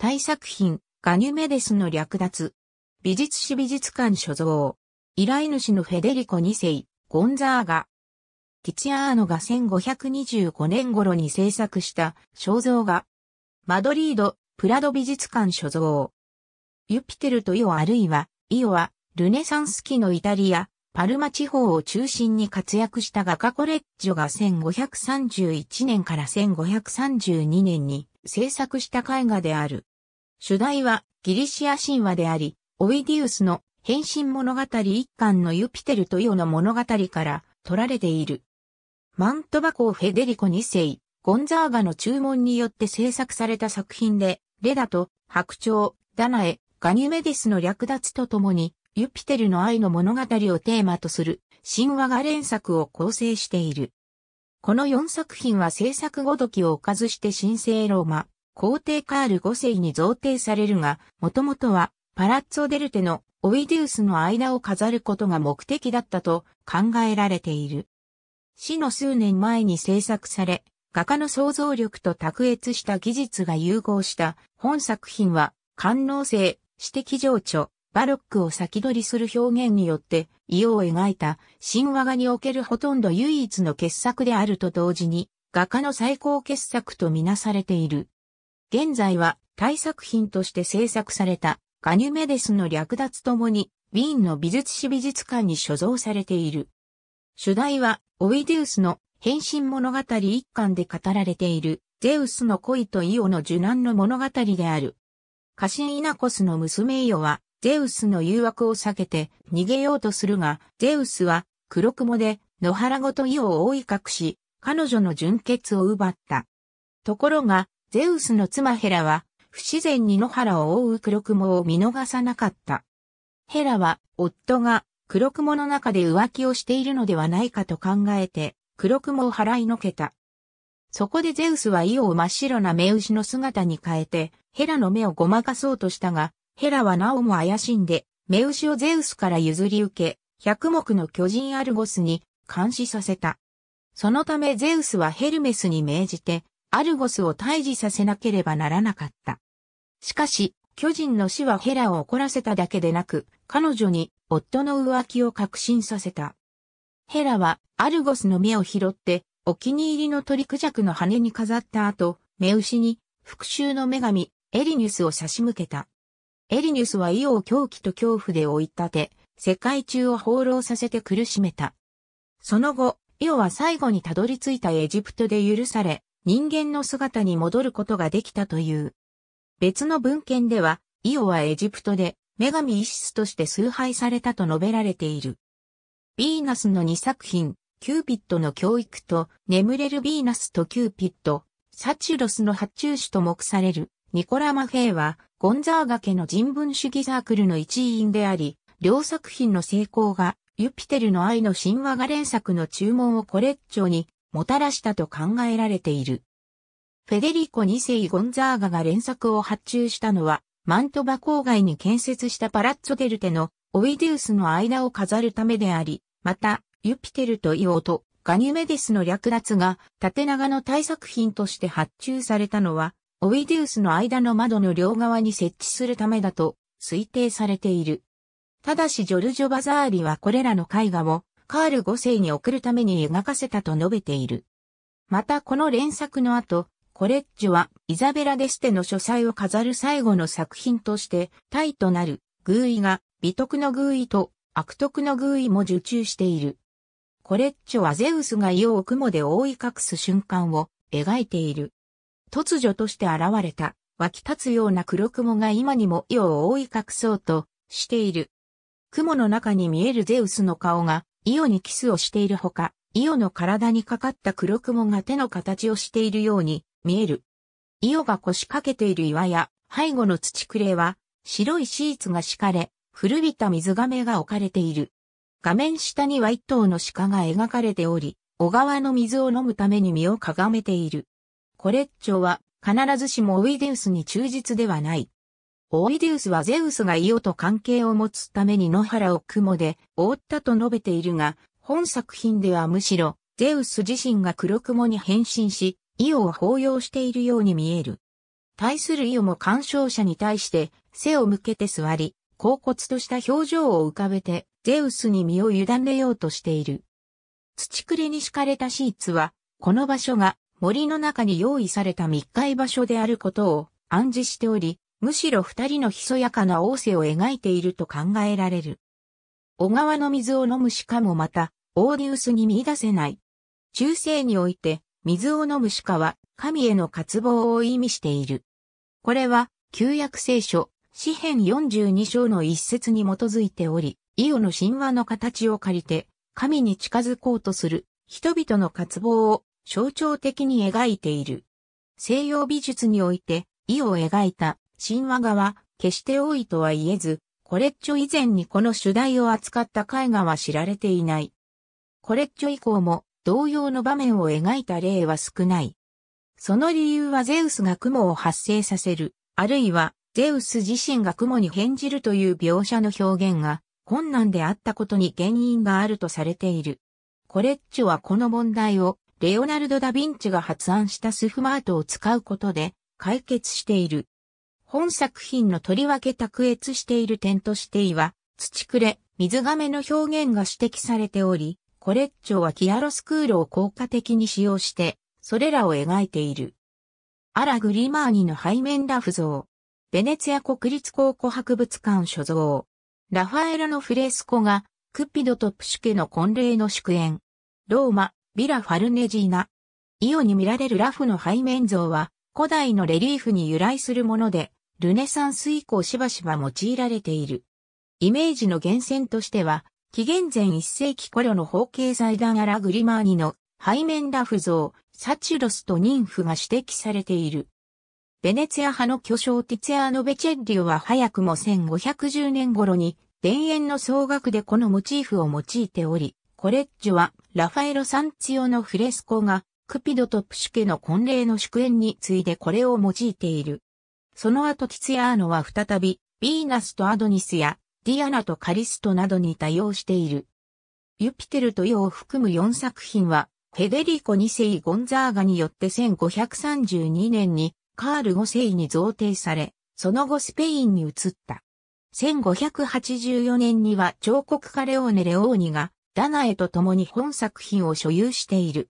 大作品、ガニュメデスの略奪。美術史美術館所蔵。依頼主のフェデリコ2世、ゴンザーガ。ティチアーノが1525年頃に制作した肖像画。マドリード、プラド美術館所蔵。ユピテルとイオあるいは、イオは、ルネサンス期のイタリア、パルマ地方を中心に活躍した画家コレッジョが1531年から1532年に制作した絵画である。主題はギリシア神話であり、オイディウスの変身物語一巻のユピテルとヨの物語から取られている。マントバコ・フェデリコ2世、ゴンザーガの注文によって制作された作品で、レダと白鳥、ダナエ、ガニュメディスの略奪とともに、ユピテルの愛の物語をテーマとする神話が連作を構成している。この4作品は制作ごときをおかずして神聖ローマ、皇帝カール5世に贈呈されるが、もともとはパラッツォデルテのオイデウスの間を飾ることが目的だったと考えられている。死の数年前に制作され、画家の想像力と卓越した技術が融合した本作品は、官能性、私的情緒、バロックを先取りする表現によって、異様を描いた神話画におけるほとんど唯一の傑作であると同時に、画家の最高傑作とみなされている。現在は大作品として制作されたガニュメデスの略奪ともに、ウィーンの美術史美術館に所蔵されている。主題は、オイデウスの変身物語一巻で語られている、ゼウスの恋とイオの受難の物語である。カシン・イナコスの娘イオは、ゼウスの誘惑を避けて逃げようとするが、ゼウスは黒雲で野原ごとイオを覆い隠し、彼女の純血を奪った。ところが、ゼウスの妻ヘラは、不自然に野原を覆う黒雲を見逃さなかった。ヘラは、夫が黒雲の中で浮気をしているのではないかと考えて、黒雲を払いのけた。そこでゼウスは意を真っ白な目牛の姿に変えて、ヘラの目をごまかそうとしたが、ヘラはなおも怪しんで、目牛をゼウスから譲り受け、百目の巨人アルゴスに監視させた。そのためゼウスはヘルメスに命じて、アルゴスを退治させなければならなかった。しかし、巨人の死はヘラを怒らせただけでなく、彼女に夫の浮気を確信させた。ヘラはアルゴスの目を拾って、お気に入りの鳥クジャクの羽に飾った後、目牛に復讐の女神、エリニュスを差し向けた。エリニュスはイオを狂気と恐怖で追い立て、世界中を放浪させて苦しめた。その後、イオは最後にたどり着いたエジプトで許され、人間の姿に戻ることができたという。別の文献では、イオはエジプトで女神イシスとして崇拝されたと述べられている。ヴィーナスの2作品、キューピットの教育と、眠れるヴィーナスとキューピット、サチュロスの発注手と目される、ニコラ・マフェイは、ゴンザーガ家の人文主義サークルの一員であり、両作品の成功が、ユピテルの愛の神話が連作の注文をコレッチョにもたらしたと考えられている。フェデリコ2世ゴンザーガが連作を発注したのは、マントバ郊外に建設したパラッツォデルテのオイデウスの間を飾るためであり、また、ユピテルとイオとガニュメデスの略奪が縦長の対作品として発注されたのは、オイデウスの間の窓の両側に設置するためだと推定されている。ただしジョルジョ・バザーリはこれらの絵画をカール5世に送るために描かせたと述べている。またこの連作の後、コレッジはイザベラ・デステの書斎を飾る最後の作品として、タイとなる偶意が美徳の偶意と悪徳の偶意も受注している。コレッジはゼウスが世を雲で覆い隠す瞬間を描いている。突如として現れた、湧き立つような黒雲が今にも世を覆い隠そうとしている。雲の中に見えるゼウスの顔がイオにキスをしているほか、イオの体にかかった黒雲が手の形をしているように見える。イオが腰掛けている岩や背後の土くれは白いシーツが敷かれ、古びた水亀が置かれている。画面下には一頭の鹿が描かれており、小川の水を飲むために身をかがめている。コレッチョは必ずしもオイデウスに忠実ではない。オイデウスはゼウスがイオと関係を持つために野原を雲で覆ったと述べているが、本作品ではむしろ、ゼウス自身が黒雲に変身し、イオを抱擁しているように見える。対するイオも干渉者に対して背を向けて座り、恍惚とした表情を浮かべて、ゼウスに身を委ねようとしている。土くれに敷かれたシーツは、この場所が森の中に用意された密会場所であることを暗示しており、むしろ二人のひそやかな王世を描いていると考えられる。小川の水を飲むしかもまた、オーディウスに見出せない。中世において、水を飲むしかは、神への渇望を意味している。これは、旧約聖書、詩四42章の一節に基づいており、イオの神話の形を借りて、神に近づこうとする、人々の渇望を象徴的に描いている。西洋美術において、イオを描いた神話画は決して多いとは言えず、コレッチョ以前にこの主題を扱った絵画は知られていない。コレッチョ以降も同様の場面を描いた例は少ない。その理由はゼウスが雲を発生させる、あるいはゼウス自身が雲に変じるという描写の表現が困難であったことに原因があるとされている。コレッチョはこの問題をレオナルド・ダ・ヴィンチが発案したスフマートを使うことで解決している。本作品のとりわけ卓越している点としていは、土くれ、水亀の表現が指摘されており、コレッチョはキアロスクールを効果的に使用して、それらを描いている。アラ・グリマーニの背面ラフ像。ベネツィア国立考古博物館所蔵。ラファエロのフレスコが、クッピドとプシュケの婚礼の祝宴。ローマ、ビラ・ファルネジーナ。イオに見られるラフの背面像は、古代のレリーフに由来するもので、ルネサンス以降しばしば用いられている。イメージの源泉としては、紀元前1世紀頃の方形財団アラグリマーニの背面ラフ像、サチュロスとニンフが指摘されている。ベネツィア派の巨匠ティツィアーノ・ベチェッリオは早くも1510年頃に田園の総額でこのモチーフを用いており、コレッジュはラファエロ・サンツィオのフレスコがクピドとプシュケの婚礼の祝宴に次いでこれを用いている。その後ティツィアーノは再び、ヴィーナスとアドニスや、ディアナとカリストなどに多用している。ユピテルと世を含む4作品は、フェデリコ2世ゴンザーガによって1532年にカール5世に贈呈され、その後スペインに移った。1584年には彫刻家レオーネ・レオーニがダナエと共に本作品を所有している。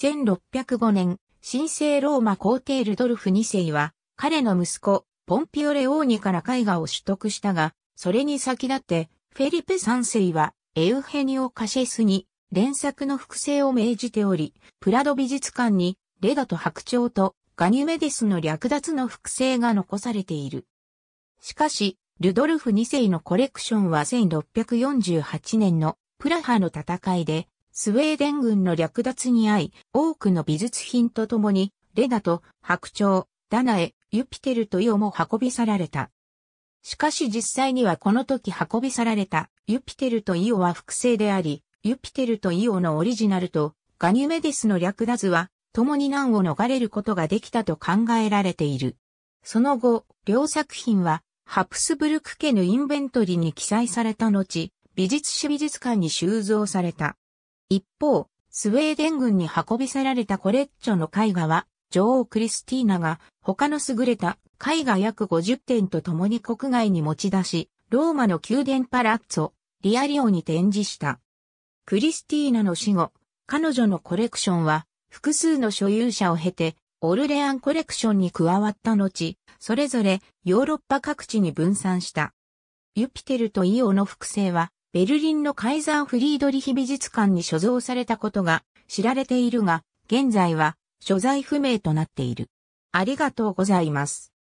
1605年、神聖ローマ皇帝ルドルフ2世は彼の息子、ポンピオレ王にから絵画を取得したが、それに先立って、フェリペ三世は、エウヘニオ・カシェスに、連作の複製を命じており、プラド美術館に、レダと白鳥と、ガニュメデスの略奪の複製が残されている。しかし、ルドルフ2世のコレクションは1648年のプラハの戦いで、スウェーデン軍の略奪に遭い、多くの美術品とともに、レダと白鳥、ダナエ、ユピテルとイオも運び去られた。しかし実際にはこの時運び去られたユピテルとイオは複製であり、ユピテルとイオのオリジナルとガニュメディスの略奪は共に難を逃れることができたと考えられている。その後、両作品はハプスブルク家のインベントリに記載された後、美術史美術館に収蔵された。一方、スウェーデン軍に運び去られたコレッチョの絵画は、女王クリスティーナが他の優れた絵画約50点と共に国外に持ち出し、ローマの宮殿パラッツォ、リアリオに展示した。クリスティーナの死後、彼女のコレクションは複数の所有者を経て、オルレアンコレクションに加わった後、それぞれヨーロッパ各地に分散した。ユピテルとイオの複製は、ベルリンのカイザーフリードリヒ美術館に所蔵されたことが知られているが、現在は所在不明となっている。ありがとうございます。